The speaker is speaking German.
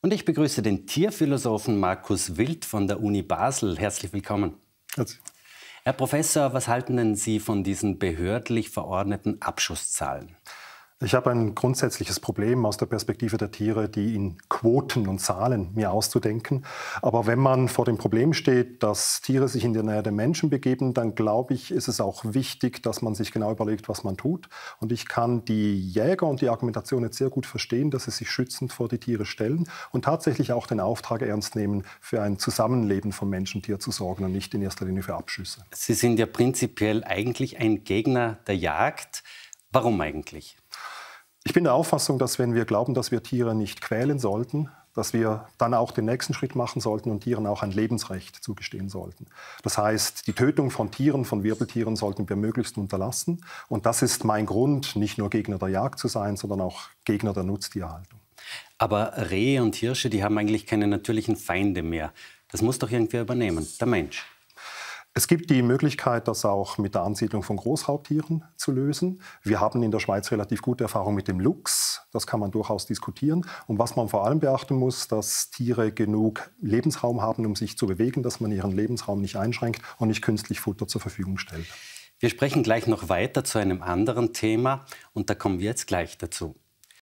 Und ich begrüße den Tierphilosophen Markus Wild von der Uni Basel. Herzlich willkommen. Herzlich. Herr Professor, was halten denn Sie von diesen behördlich verordneten Abschusszahlen? Ich habe ein grundsätzliches Problem aus der Perspektive der Tiere, die in Quoten und Zahlen mir auszudenken. Aber wenn man vor dem Problem steht, dass Tiere sich in die Nähe der Menschen begeben, dann glaube ich, ist es auch wichtig, dass man sich genau überlegt, was man tut. Und ich kann die Jäger und die Argumentation jetzt sehr gut verstehen, dass sie sich schützend vor die Tiere stellen und tatsächlich auch den Auftrag ernst nehmen, für ein Zusammenleben von Mensch und Tier zu sorgen und nicht in erster Linie für Abschüsse. Sie sind ja prinzipiell eigentlich ein Gegner der Jagd. Warum eigentlich? Ich bin der Auffassung, dass wenn wir glauben, dass wir Tiere nicht quälen sollten, dass wir dann auch den nächsten Schritt machen sollten und Tieren auch ein Lebensrecht zugestehen sollten. Das heißt, die Tötung von Tieren, von Wirbeltieren sollten wir möglichst unterlassen. Und das ist mein Grund, nicht nur Gegner der Jagd zu sein, sondern auch Gegner der Nutztierhaltung. Aber Rehe und Hirsche, die haben eigentlich keine natürlichen Feinde mehr. Das muss doch irgendwer übernehmen, der Mensch. Es gibt die Möglichkeit, das auch mit der Ansiedlung von Großraubtieren zu lösen. Wir haben in der Schweiz relativ gute Erfahrungen mit dem Luchs. Das kann man durchaus diskutieren. Und was man vor allem beachten muss, dass Tiere genug Lebensraum haben, um sich zu bewegen, dass man ihren Lebensraum nicht einschränkt und nicht künstlich Futter zur Verfügung stellt. Wir sprechen gleich noch weiter zu einem anderen Thema und da kommen wir jetzt gleich dazu.